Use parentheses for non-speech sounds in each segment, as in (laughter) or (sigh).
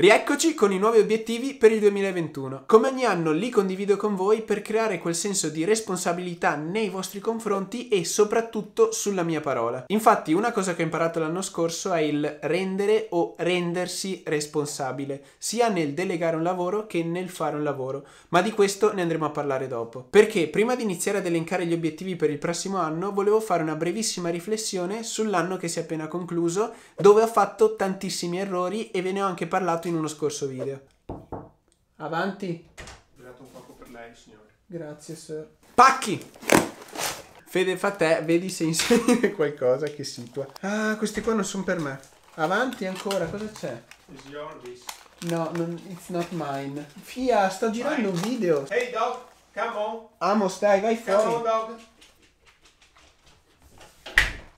Rieccoci con i nuovi obiettivi per il 2021. Come ogni anno li condivido con voi per creare quel senso di responsabilità nei vostri confronti e soprattutto sulla mia parola. Infatti una cosa che ho imparato l'anno scorso è il rendere o rendersi responsabile, sia nel delegare un lavoro che nel fare un lavoro, ma di questo ne andremo a parlare dopo. Perché prima di iniziare ad elencare gli obiettivi per il prossimo anno volevo fare una brevissima riflessione sull'anno che si è appena concluso, dove ho fatto tantissimi errori e ve ne ho anche parlato in in uno scorso video. Avanti. Grato un poco per lei, signore. Grazie, sir. Pacchi! Fede fa te, vedi se inserire (laughs) qualcosa che situa. Ah, questi qua non sono per me. Avanti ancora, cosa c'è? Is yours? No, non, it's not mine. Fia, sto girando mine. un video. Hey dog, come on. Amo, stai, vai fuori. Come on dog.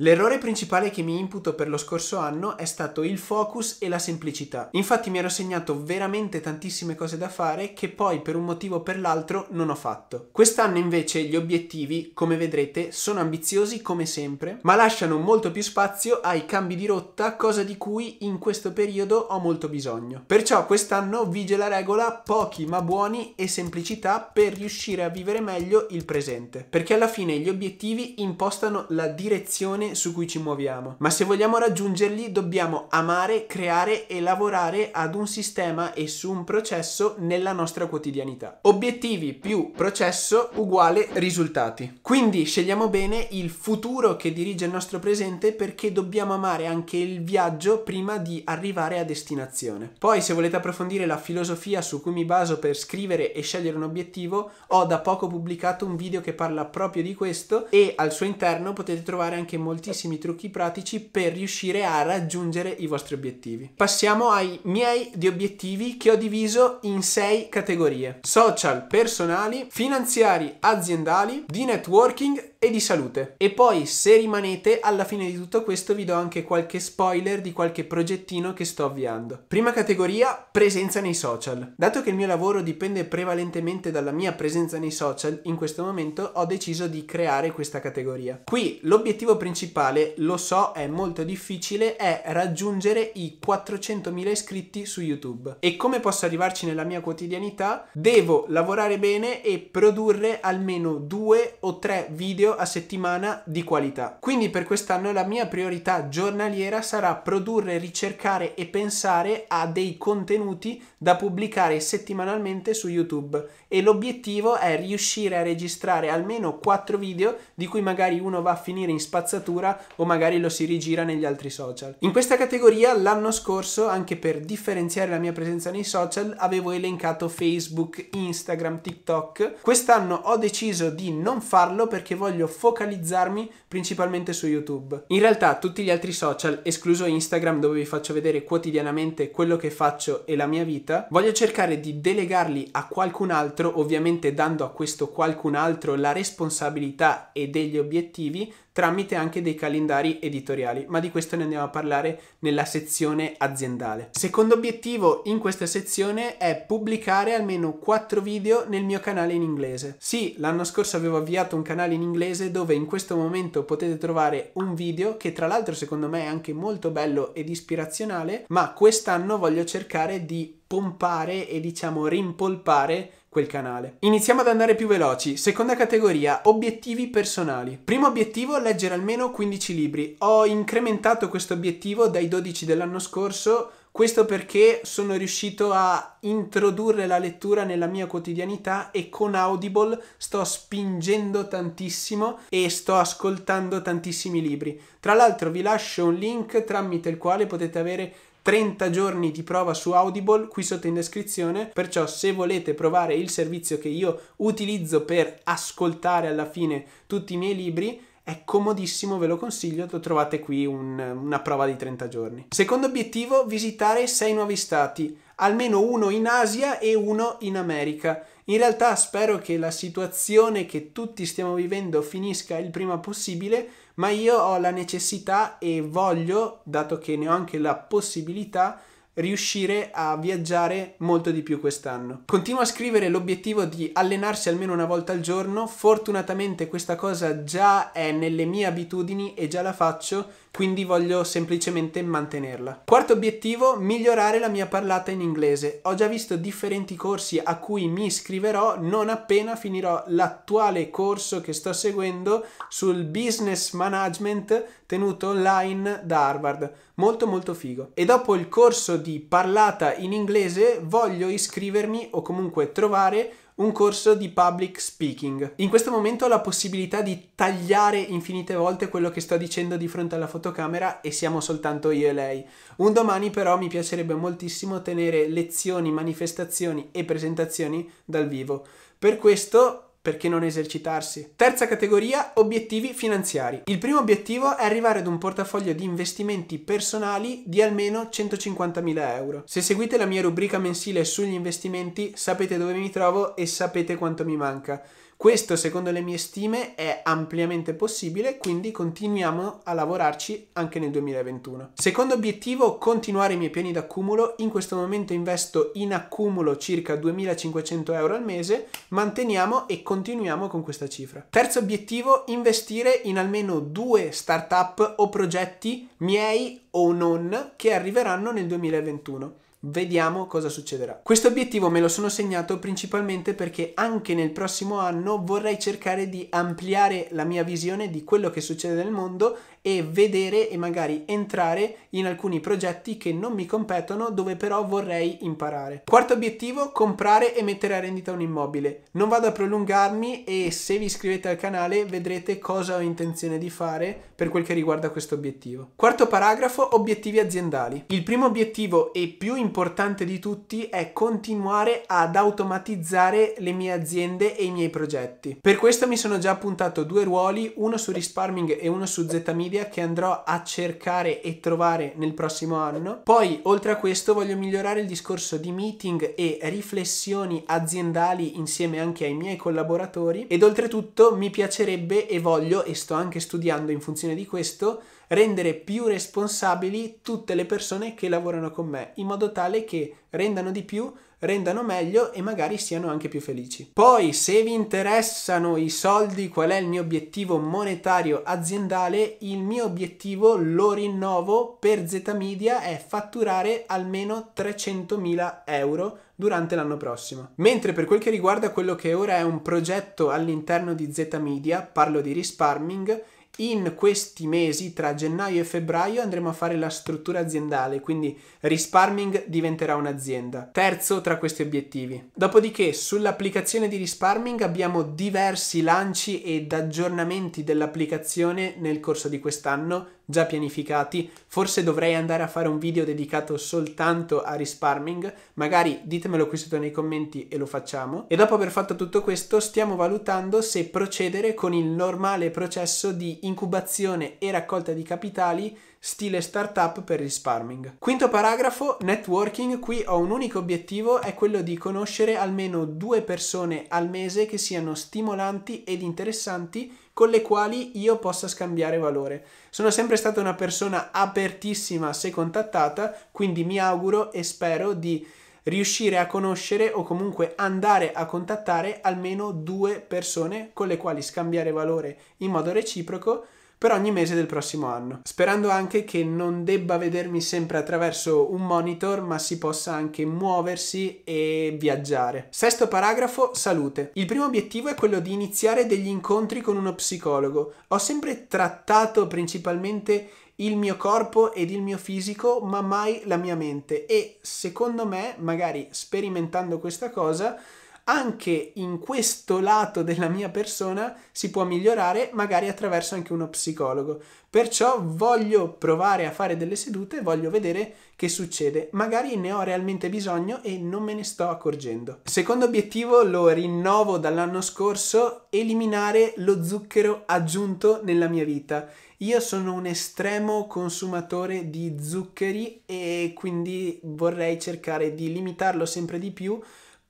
L'errore principale che mi imputo per lo scorso anno è stato il focus e la semplicità. Infatti mi ero segnato veramente tantissime cose da fare che poi per un motivo o per l'altro non ho fatto. Quest'anno invece gli obiettivi, come vedrete, sono ambiziosi come sempre, ma lasciano molto più spazio ai cambi di rotta, cosa di cui in questo periodo ho molto bisogno. Perciò quest'anno vige la regola pochi ma buoni e semplicità per riuscire a vivere meglio il presente, perché alla fine gli obiettivi impostano la direzione su cui ci muoviamo. Ma se vogliamo raggiungerli dobbiamo amare, creare e lavorare ad un sistema e su un processo nella nostra quotidianità. Obiettivi più processo uguale risultati. Quindi scegliamo bene il futuro che dirige il nostro presente perché dobbiamo amare anche il viaggio prima di arrivare a destinazione. Poi se volete approfondire la filosofia su cui mi baso per scrivere e scegliere un obiettivo, ho da poco pubblicato un video che parla proprio di questo e al suo interno potete trovare anche molti moltissimi trucchi pratici per riuscire a raggiungere i vostri obiettivi. Passiamo ai miei di obiettivi che ho diviso in sei categorie: social, personali, finanziari, aziendali, di networking e di salute. E poi se rimanete alla fine di tutto questo vi do anche qualche spoiler di qualche progettino che sto avviando. Prima categoria, presenza nei social. Dato che il mio lavoro dipende prevalentemente dalla mia presenza nei social, in questo momento ho deciso di creare questa categoria. Qui l'obiettivo principale, lo so, è molto difficile, è raggiungere i 400.000 iscritti su YouTube. E come posso arrivarci nella mia quotidianità? Devo lavorare bene e produrre almeno due o tre video a settimana di qualità. Quindi per quest'anno la mia priorità giornaliera sarà produrre, ricercare e pensare a dei contenuti da pubblicare settimanalmente su YouTube e l'obiettivo è riuscire a registrare almeno 4 video di cui magari uno va a finire in spazzatura o magari lo si rigira negli altri social. In questa categoria l'anno scorso, anche per differenziare la mia presenza nei social, avevo elencato Facebook, Instagram, TikTok. Quest'anno ho deciso di non farlo perché voglio focalizzarmi principalmente su YouTube. In realtà tutti gli altri social, escluso Instagram dove vi faccio vedere quotidianamente quello che faccio e la mia vita, voglio cercare di delegarli a qualcun altro altro, ovviamente dando a questo qualcun altro la responsabilità e degli obiettivi tramite anche dei calendari editoriali, ma di questo ne andiamo a parlare nella sezione aziendale. Secondo obiettivo in questa sezione è pubblicare almeno 4 video nel mio canale in inglese. Sì, l'anno scorso avevo avviato un canale in inglese dove in questo momento potete trovare un video che tra l'altro secondo me è anche molto bello ed ispirazionale, ma quest'anno voglio cercare di pompare e diciamo rimpolpare quel canale. Iniziamo ad andare più veloci. Seconda categoria, obiettivi personali. Primo obiettivo, leggere almeno 15 libri. Ho incrementato questo obiettivo dai 12 dell'anno scorso questo perché sono riuscito a introdurre la lettura nella mia quotidianità e con Audible sto spingendo tantissimo e sto ascoltando tantissimi libri. Tra l'altro vi lascio un link tramite il quale potete avere 30 giorni di prova su Audible qui sotto in descrizione, perciò se volete provare il servizio che io utilizzo per ascoltare alla fine tutti i miei libri, è comodissimo, ve lo consiglio, lo trovate qui un, una prova di 30 giorni. Secondo obiettivo, visitare 6 nuovi stati almeno uno in Asia e uno in America. In realtà spero che la situazione che tutti stiamo vivendo finisca il prima possibile, ma io ho la necessità e voglio, dato che ne ho anche la possibilità, riuscire a viaggiare molto di più quest'anno. Continuo a scrivere l'obiettivo di allenarsi almeno una volta al giorno, fortunatamente questa cosa già è nelle mie abitudini e già la faccio, quindi voglio semplicemente mantenerla. Quarto obiettivo, migliorare la mia parlata in inglese. Ho già visto differenti corsi a cui mi iscriverò non appena finirò l'attuale corso che sto seguendo sul business management tenuto online da Harvard molto molto figo. E dopo il corso di parlata in inglese voglio iscrivermi o comunque trovare un corso di public speaking. In questo momento ho la possibilità di tagliare infinite volte quello che sto dicendo di fronte alla fotocamera e siamo soltanto io e lei. Un domani però mi piacerebbe moltissimo tenere lezioni, manifestazioni e presentazioni dal vivo. Per questo perché non esercitarsi? Terza categoria, obiettivi finanziari. Il primo obiettivo è arrivare ad un portafoglio di investimenti personali di almeno 150.000 euro. Se seguite la mia rubrica mensile sugli investimenti sapete dove mi trovo e sapete quanto mi manca. Questo, secondo le mie stime, è ampiamente possibile, quindi continuiamo a lavorarci anche nel 2021. Secondo obiettivo, continuare i miei piani d'accumulo. In questo momento investo in accumulo circa 2500 euro al mese, manteniamo e continuiamo con questa cifra. Terzo obiettivo, investire in almeno due startup o progetti miei o non che arriveranno nel 2021. Vediamo cosa succederà. Questo obiettivo me lo sono segnato principalmente perché anche nel prossimo anno vorrei cercare di ampliare la mia visione di quello che succede nel mondo e vedere e magari entrare in alcuni progetti che non mi competono dove però vorrei imparare. Quarto obiettivo, comprare e mettere a rendita un immobile. Non vado a prolungarmi e se vi iscrivete al canale vedrete cosa ho intenzione di fare per quel che riguarda questo obiettivo. Quarto paragrafo, obiettivi aziendali. Il primo obiettivo e più importante di tutti è continuare ad automatizzare le mie aziende e i miei progetti. Per questo mi sono già appuntato due ruoli, uno su Risparming e uno su Zmedia media che andrò a cercare e trovare nel prossimo anno. Poi, oltre a questo, voglio migliorare il discorso di meeting e riflessioni aziendali insieme anche ai miei collaboratori ed oltretutto mi piacerebbe e voglio, e sto anche studiando in funzione di questo, rendere più responsabili tutte le persone che lavorano con me, in modo tale che rendano di più, rendano meglio e magari siano anche più felici. Poi, se vi interessano i soldi, qual è il mio obiettivo monetario aziendale? Il mio obiettivo, lo rinnovo, per Z Media è fatturare almeno 300.000 euro durante l'anno prossimo. Mentre per quel che riguarda quello che ora è un progetto all'interno di Z Media, parlo di risparming, in questi mesi, tra gennaio e febbraio, andremo a fare la struttura aziendale, quindi Risparming diventerà un'azienda. Terzo tra questi obiettivi. Dopodiché, sull'applicazione di Risparming abbiamo diversi lanci ed aggiornamenti dell'applicazione nel corso di quest'anno già pianificati. Forse dovrei andare a fare un video dedicato soltanto a risparming, magari ditemelo qui sotto nei commenti e lo facciamo. E dopo aver fatto tutto questo stiamo valutando se procedere con il normale processo di incubazione e raccolta di capitali stile startup per risparming. Quinto paragrafo, networking, qui ho un unico obiettivo, è quello di conoscere almeno due persone al mese che siano stimolanti ed interessanti con le quali io possa scambiare valore. Sono sempre stata una persona apertissima se contattata, quindi mi auguro e spero di riuscire a conoscere o comunque andare a contattare almeno due persone con le quali scambiare valore in modo reciproco per ogni mese del prossimo anno, sperando anche che non debba vedermi sempre attraverso un monitor, ma si possa anche muoversi e viaggiare. Sesto paragrafo, salute. Il primo obiettivo è quello di iniziare degli incontri con uno psicologo. Ho sempre trattato principalmente il mio corpo ed il mio fisico, ma mai la mia mente. E secondo me, magari sperimentando questa cosa, anche in questo lato della mia persona si può migliorare, magari attraverso anche uno psicologo. Perciò voglio provare a fare delle sedute, voglio vedere che succede. Magari ne ho realmente bisogno e non me ne sto accorgendo. Secondo obiettivo, lo rinnovo dall'anno scorso, eliminare lo zucchero aggiunto nella mia vita. Io sono un estremo consumatore di zuccheri e quindi vorrei cercare di limitarlo sempre di più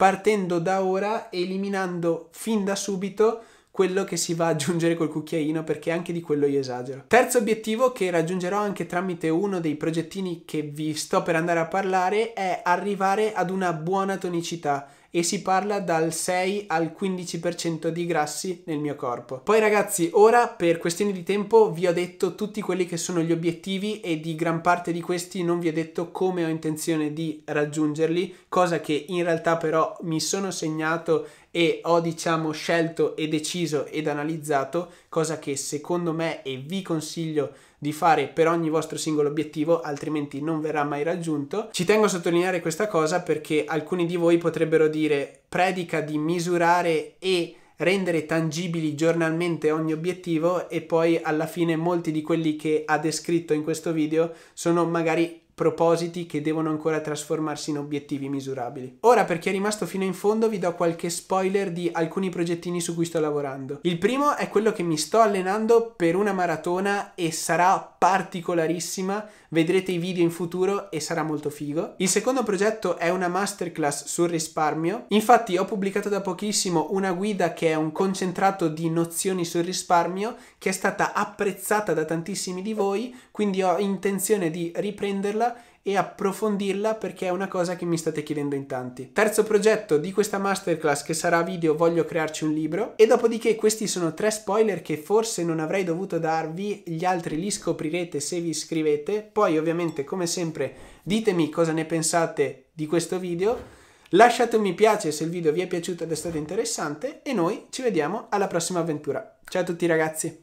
partendo da ora eliminando fin da subito quello che si va ad aggiungere col cucchiaino perché anche di quello io esagero. Terzo obiettivo che raggiungerò anche tramite uno dei progettini che vi sto per andare a parlare è arrivare ad una buona tonicità e si parla dal 6 al 15% di grassi nel mio corpo. Poi ragazzi, ora per questioni di tempo vi ho detto tutti quelli che sono gli obiettivi e di gran parte di questi non vi ho detto come ho intenzione di raggiungerli, cosa che in realtà però mi sono segnato e ho diciamo scelto e deciso ed analizzato, cosa che secondo me e vi consiglio di fare per ogni vostro singolo obiettivo, altrimenti non verrà mai raggiunto. Ci tengo a sottolineare questa cosa perché alcuni di voi potrebbero dire predica di misurare e rendere tangibili giornalmente ogni obiettivo e poi alla fine molti di quelli che ha descritto in questo video sono magari propositi che devono ancora trasformarsi in obiettivi misurabili. Ora, per chi è rimasto fino in fondo, vi do qualche spoiler di alcuni progettini su cui sto lavorando. Il primo è quello che mi sto allenando per una maratona e sarà particolarissima Vedrete i video in futuro e sarà molto figo. Il secondo progetto è una masterclass sul risparmio. Infatti ho pubblicato da pochissimo una guida che è un concentrato di nozioni sul risparmio che è stata apprezzata da tantissimi di voi, quindi ho intenzione di riprenderla e approfondirla perché è una cosa che mi state chiedendo in tanti. Terzo progetto di questa masterclass che sarà video voglio crearci un libro e dopodiché questi sono tre spoiler che forse non avrei dovuto darvi, gli altri li scoprirete se vi iscrivete, poi ovviamente come sempre ditemi cosa ne pensate di questo video. Lasciate un mi piace se il video vi è piaciuto ed è stato interessante e noi ci vediamo alla prossima avventura. Ciao a tutti ragazzi!